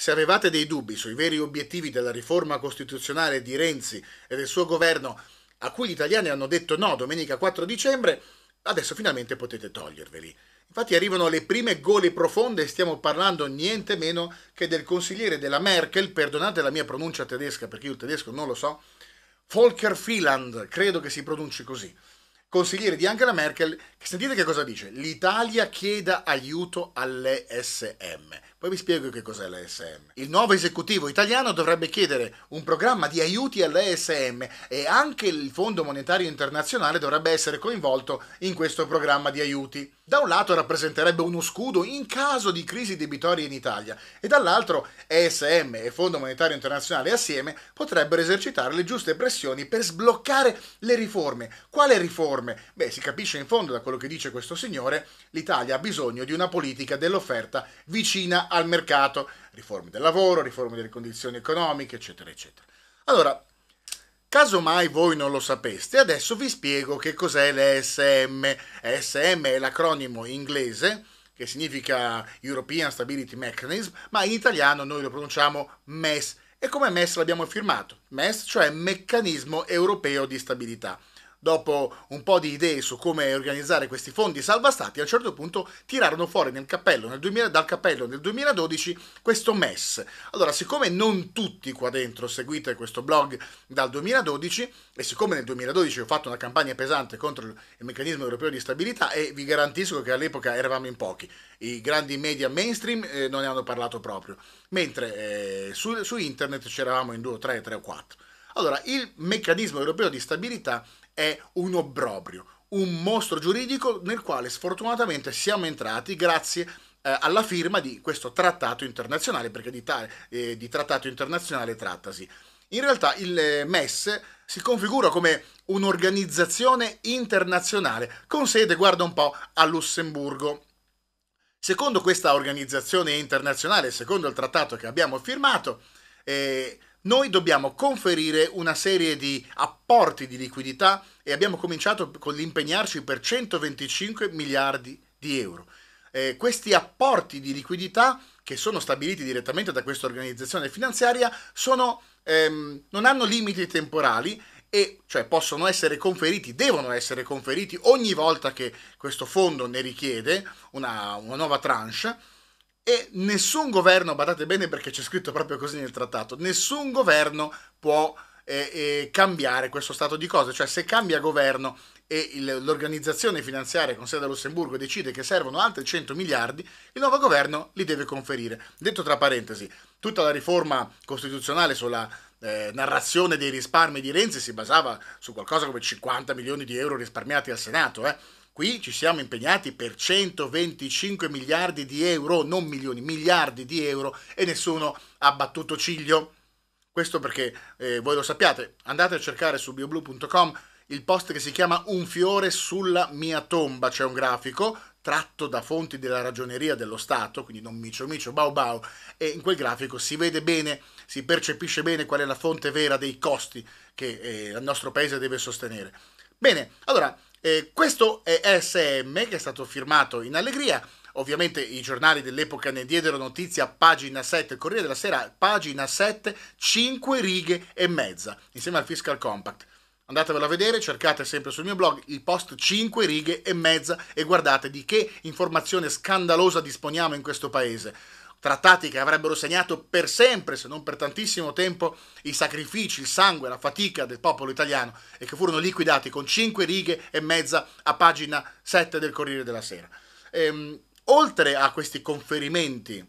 Se avevate dei dubbi sui veri obiettivi della riforma costituzionale di Renzi e del suo governo, a cui gli italiani hanno detto no domenica 4 dicembre, adesso finalmente potete toglierveli. Infatti arrivano le prime gole profonde e stiamo parlando niente meno che del consigliere della Merkel, perdonate la mia pronuncia tedesca perché io il tedesco non lo so, Volker Filand, credo che si pronunci così, consigliere di Angela Merkel, sentite che cosa dice? L'Italia chieda aiuto all'ESM. Poi vi spiego che cos'è l'ESM. Il nuovo esecutivo italiano dovrebbe chiedere un programma di aiuti all'ESM e anche il Fondo Monetario Internazionale dovrebbe essere coinvolto in questo programma di aiuti. Da un lato rappresenterebbe uno scudo in caso di crisi debitorie in Italia e dall'altro ESM e Fondo Monetario Internazionale assieme potrebbero esercitare le giuste pressioni per sbloccare le riforme. Quale riforme? Beh, si capisce in fondo da quello che dice questo signore, l'Italia ha bisogno di una politica dell'offerta vicina al mercato, riforme del lavoro, riforme delle condizioni economiche, eccetera, eccetera. Allora, casomai voi non lo sapeste, adesso vi spiego che cos'è l'ESM. ESM è l'acronimo inglese che significa European Stability Mechanism, ma in italiano noi lo pronunciamo MES e come MES l'abbiamo firmato. MES cioè Meccanismo Europeo di Stabilità dopo un po' di idee su come organizzare questi fondi salva stati, a un certo punto tirarono fuori nel cappello, nel 2000, dal cappello nel 2012 questo MES. Allora, siccome non tutti qua dentro seguite questo blog dal 2012 e siccome nel 2012 ho fatto una campagna pesante contro il meccanismo europeo di stabilità e vi garantisco che all'epoca eravamo in pochi, i grandi media mainstream eh, non ne hanno parlato proprio, mentre eh, su, su internet c'eravamo in 2, 3, 3 o 4. Allora, il meccanismo europeo di stabilità è un obbrobrio, un mostro giuridico nel quale sfortunatamente siamo entrati grazie eh, alla firma di questo trattato internazionale, perché di, ta- eh, di trattato internazionale trattasi. In realtà il eh, MES si configura come un'organizzazione internazionale con sede, guarda un po', a Lussemburgo. Secondo questa organizzazione internazionale, secondo il trattato che abbiamo firmato, eh, noi dobbiamo conferire una serie di apporti di liquidità e abbiamo cominciato con l'impegnarci per 125 miliardi di euro. Eh, questi apporti di liquidità che sono stabiliti direttamente da questa organizzazione finanziaria sono, ehm, non hanno limiti temporali e cioè possono essere conferiti, devono essere conferiti ogni volta che questo fondo ne richiede una, una nuova tranche e nessun governo, badate bene perché c'è scritto proprio così nel trattato, nessun governo può eh, eh, cambiare questo stato di cose, cioè se cambia governo e l'organizzazione finanziaria con sede a Lussemburgo decide che servono altri 100 miliardi, il nuovo governo li deve conferire. Detto tra parentesi, tutta la riforma costituzionale sulla eh, narrazione dei risparmi di Renzi si basava su qualcosa come 50 milioni di euro risparmiati al Senato, eh? Qui ci siamo impegnati per 125 miliardi di euro, non milioni, miliardi di euro e nessuno ha battuto ciglio. Questo perché eh, voi lo sappiate, andate a cercare su bioblu.com il post che si chiama Un fiore sulla mia tomba, c'è un grafico tratto da fonti della ragioneria dello Stato, quindi non micio micio, bau bau, e in quel grafico si vede bene, si percepisce bene qual è la fonte vera dei costi che eh, il nostro paese deve sostenere. Bene, allora, eh, questo è SM che è stato firmato in allegria. Ovviamente i giornali dell'epoca ne diedero notizia pagina 7, Corriere della Sera, pagina 7, 5 righe e mezza, insieme al Fiscal Compact. Andatevelo a vedere, cercate sempre sul mio blog il post 5 righe e mezza e guardate di che informazione scandalosa disponiamo in questo paese. Trattati che avrebbero segnato per sempre, se non per tantissimo tempo, i sacrifici, il sangue, la fatica del popolo italiano e che furono liquidati con 5 righe e mezza a pagina 7 del Corriere della Sera. Ehm, oltre a questi conferimenti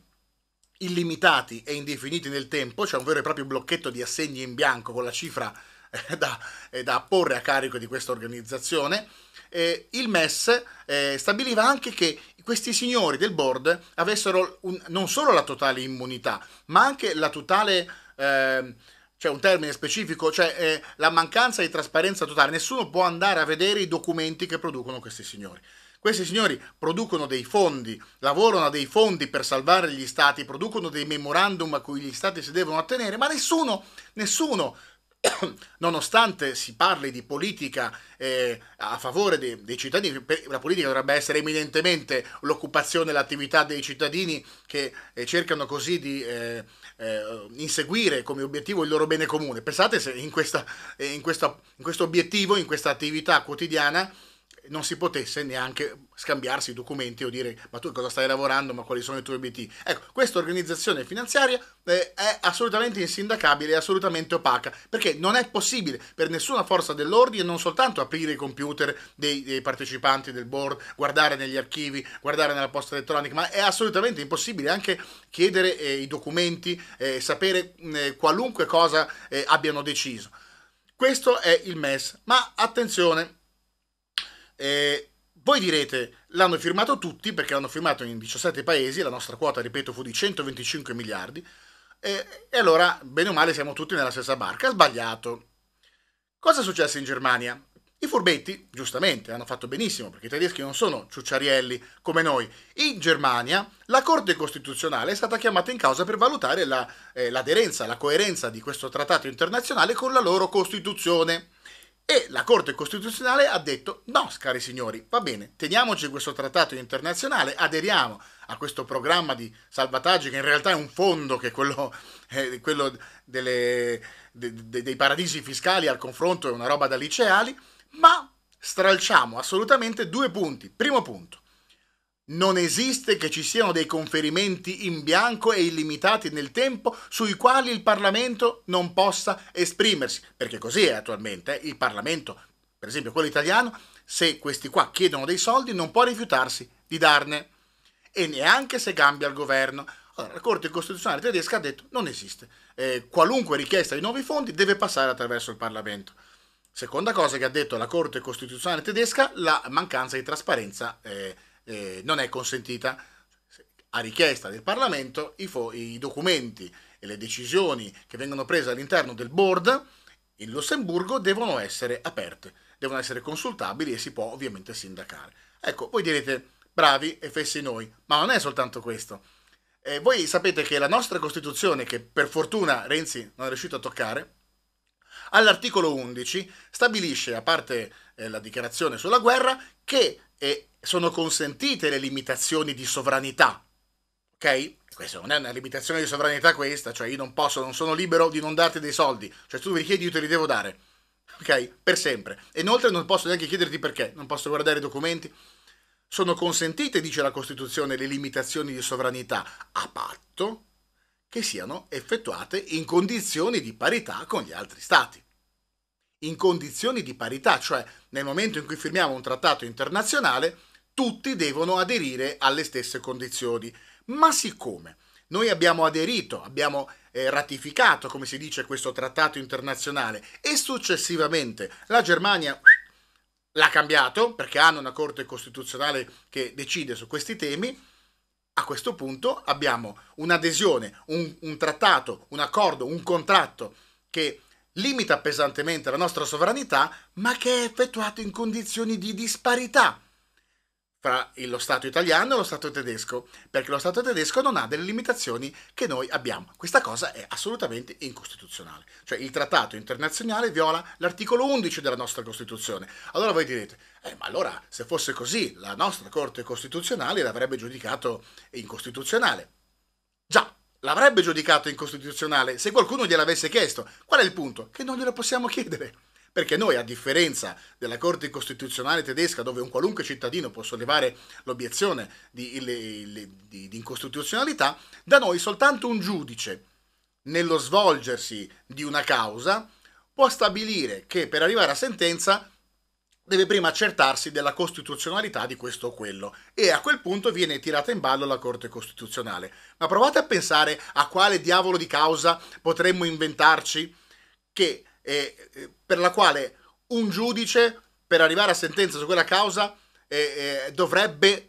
illimitati e indefiniti nel tempo, c'è cioè un vero e proprio blocchetto di assegni in bianco con la cifra da, eh, da porre a carico di questa organizzazione, eh, il MES eh, stabiliva anche che questi signori del board avessero un, non solo la totale immunità, ma anche la totale... Eh, cioè un termine specifico, cioè eh, la mancanza di trasparenza totale, nessuno può andare a vedere i documenti che producono questi signori. Questi signori producono dei fondi, lavorano a dei fondi per salvare gli stati, producono dei memorandum a cui gli stati si devono attenere, ma nessuno, nessuno nonostante si parli di politica eh, a favore dei, dei, cittadini, la politica dovrebbe essere eminentemente l'occupazione e l'attività dei cittadini che eh, cercano così di eh, eh, inseguire come obiettivo il loro bene comune. Pensate se in, questa, eh, in, questa, in questo obiettivo, in questa attività quotidiana, non si potesse neanche scambiarsi i documenti o dire ma tu cosa stai lavorando, ma quali sono i tuoi obiettivi. Ecco, questa organizzazione finanziaria eh, è assolutamente insindacabile, è assolutamente opaca, perché non è possibile per nessuna forza dell'ordine non soltanto aprire i computer dei, dei partecipanti del board, guardare negli archivi, guardare nella posta elettronica, ma è assolutamente impossibile anche chiedere eh, i documenti, eh, sapere eh, qualunque cosa eh, abbiano deciso. Questo è il MES, ma attenzione, eh, voi direte, l'hanno firmato tutti perché l'hanno firmato in 17 paesi, la nostra quota, ripeto, fu di 125 miliardi, eh, e allora, bene o male, siamo tutti nella stessa barca. Sbagliato. Cosa è successo in Germania? I furbetti, giustamente, hanno fatto benissimo perché i tedeschi non sono ciucciarielli come noi. In Germania la Corte Costituzionale è stata chiamata in causa per valutare la, eh, l'aderenza, la coerenza di questo trattato internazionale con la loro Costituzione. E la Corte Costituzionale ha detto no, cari signori, va bene, teniamoci questo trattato internazionale, aderiamo a questo programma di salvataggio che in realtà è un fondo che è quello, eh, quello delle, de, de, dei paradisi fiscali al confronto è una roba da liceali, ma stralciamo assolutamente due punti. Primo punto, non esiste che ci siano dei conferimenti in bianco e illimitati nel tempo sui quali il Parlamento non possa esprimersi, perché così è attualmente. Eh? Il Parlamento, per esempio quello italiano, se questi qua chiedono dei soldi non può rifiutarsi di darne, e neanche se cambia il governo. Allora, la Corte Costituzionale tedesca ha detto non esiste. Eh, qualunque richiesta di nuovi fondi deve passare attraverso il Parlamento. Seconda cosa che ha detto la Corte Costituzionale tedesca, la mancanza di trasparenza. Eh, eh, non è consentita a richiesta del Parlamento i, fo- i, documenti e le decisioni che vengono prese all'interno del board in Lussemburgo devono essere aperte, devono essere consultabili e si può ovviamente sindacare. Ecco, voi direte bravi e fessi noi, ma non è soltanto questo. Eh, voi sapete che la nostra Costituzione, che per fortuna Renzi non è riuscito a toccare, all'articolo 11 stabilisce, a parte eh, la dichiarazione sulla guerra, che e sono consentite le limitazioni di sovranità. Ok? Questa non è una limitazione di sovranità questa, cioè io non posso, non sono libero di non darti dei soldi, cioè se tu mi richiedi io te li devo dare. Ok? Per sempre. E inoltre non posso neanche chiederti perché, non posso guardare i documenti. Sono consentite, dice la Costituzione, le limitazioni di sovranità a patto che siano effettuate in condizioni di parità con gli altri stati in condizioni di parità, cioè nel momento in cui firmiamo un trattato internazionale, tutti devono aderire alle stesse condizioni. Ma siccome noi abbiamo aderito, abbiamo eh, ratificato, come si dice, questo trattato internazionale e successivamente la Germania l'ha cambiato perché hanno una Corte Costituzionale che decide su questi temi, a questo punto abbiamo un'adesione, un, un trattato, un accordo, un contratto che limita pesantemente la nostra sovranità, ma che è effettuato in condizioni di disparità fra lo Stato italiano e lo Stato tedesco, perché lo Stato tedesco non ha delle limitazioni che noi abbiamo. Questa cosa è assolutamente incostituzionale. Cioè il trattato internazionale viola l'articolo 11 della nostra Costituzione. Allora voi direte, eh, ma allora se fosse così la nostra Corte Costituzionale l'avrebbe giudicato incostituzionale. Già, l'avrebbe giudicato incostituzionale se qualcuno gliel'avesse chiesto. Qual è il punto? Che non glielo possiamo chiedere. Perché noi, a differenza della Corte Costituzionale tedesca, dove un qualunque cittadino può sollevare l'obiezione di, di, di, di incostituzionalità, da noi soltanto un giudice, nello svolgersi di una causa, può stabilire che per arrivare a sentenza deve prima accertarsi della costituzionalità di questo o quello e a quel punto viene tirata in ballo la Corte Costituzionale. Ma provate a pensare a quale diavolo di causa potremmo inventarci che, eh, eh per la quale un giudice per arrivare a sentenza su quella causa eh, eh, dovrebbe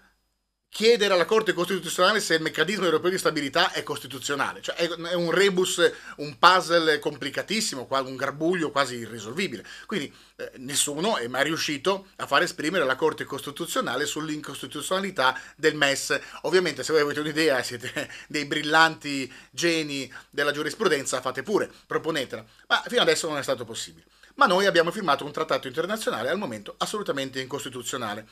chiedere alla Corte Costituzionale se il meccanismo europeo di stabilità è costituzionale, cioè è un rebus, un puzzle complicatissimo, un garbuglio quasi irrisolvibile. Quindi eh, nessuno è mai riuscito a far esprimere la Corte Costituzionale sull'incostituzionalità del MES. Ovviamente se voi avete un'idea, siete dei brillanti geni della giurisprudenza, fate pure, proponetela, ma fino adesso non è stato possibile. Ma noi abbiamo firmato un trattato internazionale al momento assolutamente incostituzionale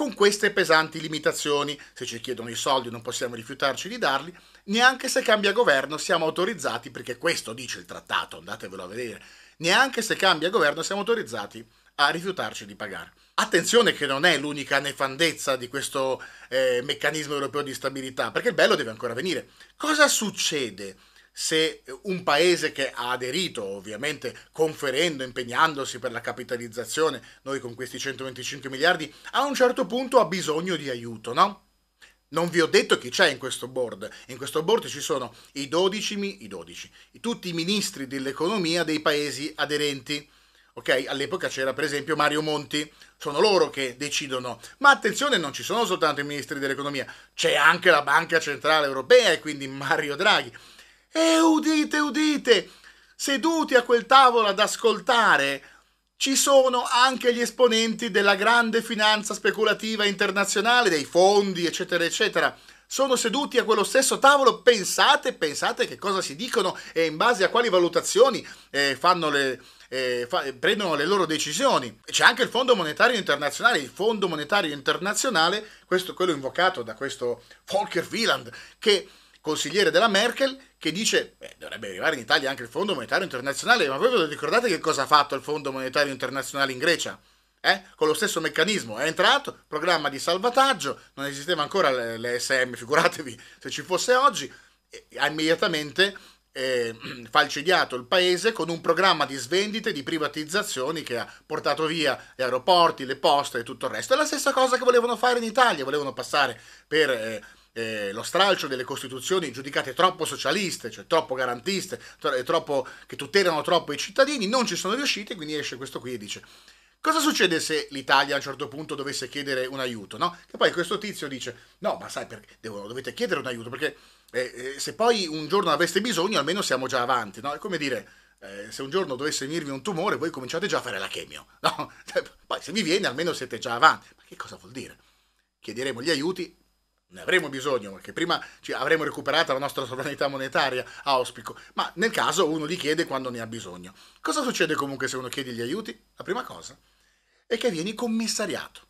con queste pesanti limitazioni. Se ci chiedono i soldi non possiamo rifiutarci di darli, neanche se cambia governo siamo autorizzati, perché questo dice il trattato, andatevelo a vedere, neanche se cambia governo siamo autorizzati a rifiutarci di pagare. Attenzione che non è l'unica nefandezza di questo eh, meccanismo europeo di stabilità, perché il bello deve ancora venire. Cosa succede se un paese che ha aderito, ovviamente conferendo, impegnandosi per la capitalizzazione, noi con questi 125 miliardi, a un certo punto ha bisogno di aiuto, no? Non vi ho detto chi c'è in questo board. In questo board ci sono i 12, i 12 tutti i ministri dell'economia dei paesi aderenti. Okay? All'epoca c'era per esempio Mario Monti, sono loro che decidono. Ma attenzione, non ci sono soltanto i ministri dell'economia, c'è anche la Banca Centrale Europea e quindi Mario Draghi. E udite, udite, seduti a quel tavolo ad ascoltare, ci sono anche gli esponenti della grande finanza speculativa internazionale, dei fondi, eccetera, eccetera. Sono seduti a quello stesso tavolo, pensate, pensate che cosa si dicono e in base a quali valutazioni eh, le, eh, fa, prendono le loro decisioni. C'è anche il Fondo Monetario Internazionale, il Fondo Monetario Internazionale, questo quello invocato da questo Volker Wieland, che consigliere della Merkel, che dice beh, dovrebbe arrivare in Italia anche il Fondo Monetario Internazionale, ma voi vi ricordate che cosa ha fatto il Fondo Monetario Internazionale in Grecia? Eh? Con lo stesso meccanismo è entrato, programma di salvataggio, non esisteva ancora l'ESM, figuratevi se ci fosse oggi, ha immediatamente eh, falcidiato il paese con un programma di svendite, di privatizzazioni che ha portato via gli aeroporti, le poste e tutto il resto. È la stessa cosa che volevano fare in Italia, volevano passare per... Eh, eh, lo stralcio delle costituzioni giudicate troppo socialiste, cioè troppo garantiste, eh, troppo, che tutelano troppo i cittadini, non ci sono riusciti, quindi esce questo qui e dice Cosa succede se l'Italia a un certo punto dovesse chiedere un aiuto? No? Che poi questo tizio dice: No, ma sai perché devo, dovete chiedere un aiuto? Perché eh, eh se poi un giorno aveste bisogno, almeno siamo già avanti. No? È come dire: eh, se un giorno dovesse venirvi un tumore, voi cominciate già a fare la chemio. No? Cioè, poi se vi viene, almeno siete già avanti. Ma che cosa vuol dire? Chiederemo gli aiuti ne avremo bisogno, perché prima avremo recuperato la nostra sovranità monetaria, auspico, ma nel caso uno li chiede quando ne ha bisogno. Cosa succede comunque se uno chiede gli aiuti? La prima cosa è che vieni commissariato.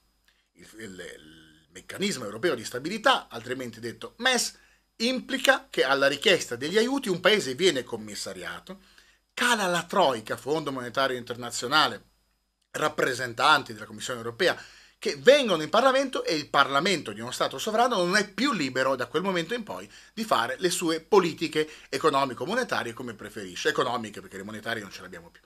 Il, il, il meccanismo europeo di stabilità, altrimenti detto MES, implica che alla richiesta degli aiuti un paese viene commissariato, cala la Troica, Fondo Monetario Internazionale, rappresentanti della Commissione Europea, che vengono in Parlamento e il Parlamento di uno Stato sovrano non è più libero da quel momento in poi di fare le sue politiche economico-monetarie come preferisce, economiche perché le monetarie non ce le abbiamo più.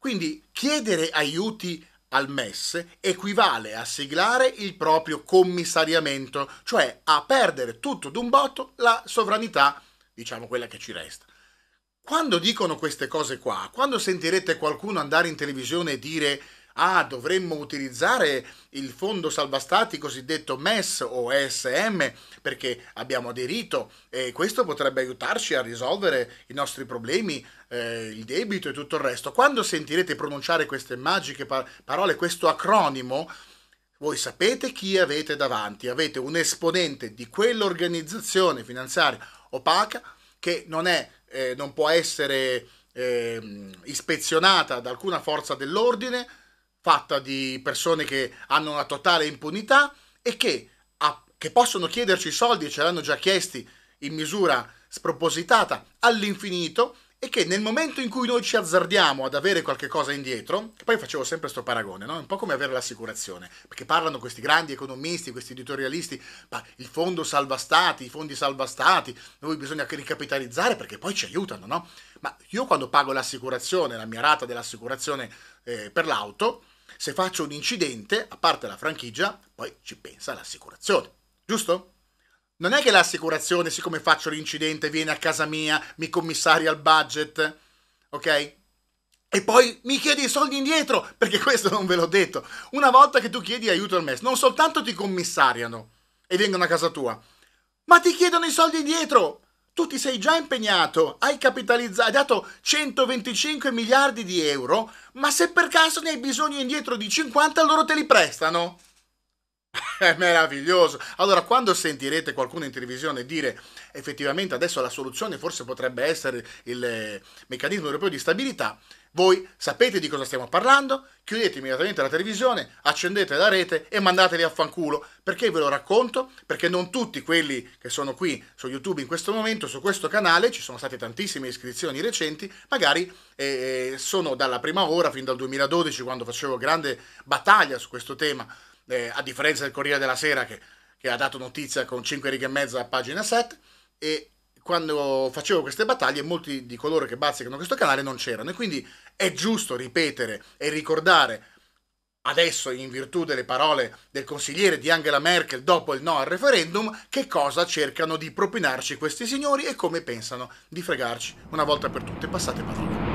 Quindi chiedere aiuti al MES equivale a siglare il proprio commissariamento, cioè a perdere tutto d'un botto la sovranità, diciamo quella che ci resta. Quando dicono queste cose qua, quando sentirete qualcuno andare in televisione e dire ah, dovremmo utilizzare il fondo salva stati cosiddetto MES o ESM perché abbiamo aderito e questo potrebbe aiutarci a risolvere i nostri problemi, eh, il debito e tutto il resto. Quando sentirete pronunciare queste magiche par- parole, questo acronimo, voi sapete chi avete davanti, avete un esponente di quell'organizzazione finanziaria opaca che non, è, eh, non può essere eh, ispezionata da alcuna forza dell'ordine, fatta di persone che hanno una totale impunità e che, a, che possono chiederci i soldi, ce l'hanno già chiesti in misura spropositata all'infinito e che nel momento in cui noi ci azzardiamo ad avere qualche cosa indietro, che poi facevo sempre questo paragone, no? un po' come avere l'assicurazione, perché parlano questi grandi economisti, questi editorialisti, ma il fondo salva stati, i fondi salva stati, noi bisogna ricapitalizzare perché poi ci aiutano, no? Ma io quando pago l'assicurazione, la mia rata dell'assicurazione eh, per l'auto, se faccio un incidente, a parte la franchigia, poi ci pensa l'assicurazione, giusto? Non è che l'assicurazione, siccome faccio l'incidente, viene a casa mia, mi commissaria il budget, ok? E poi mi chiedi i soldi indietro, perché questo non ve l'ho detto. Una volta che tu chiedi aiuto al MES, non soltanto ti commissariano e vengono a casa tua, ma ti chiedono i soldi indietro tu ti sei già impegnato, hai capitalizzato hai dato 125 miliardi di euro, ma se per caso ne hai bisogno indietro di 50 loro te li prestano. È meraviglioso. Allora, quando sentirete qualcuno in televisione dire effettivamente adesso la soluzione forse potrebbe essere il eh, meccanismo europeo di stabilità, voi sapete di cosa stiamo parlando? Chiudete immediatamente la televisione, accendete la rete e mandateli a fanculo. Perché ve lo racconto? Perché non tutti quelli che sono qui su YouTube in questo momento, su questo canale, ci sono state tantissime iscrizioni recenti, magari eh, eh sono dalla prima ora, fin dal 2012, quando facevo grande battaglia su questo tema, eh, a differenza del Corriere della Sera che, che ha dato notizia con 5 righe e mezza a pagina 7, e quando facevo queste battaglie molti di coloro che bazzicano questo canale non c'erano e quindi è giusto ripetere e ricordare adesso in virtù delle parole del consigliere di Angela Merkel dopo il no al referendum, che cosa cercano di propinarci questi signori e come pensano di fregarci una volta per tutte. Passate parole.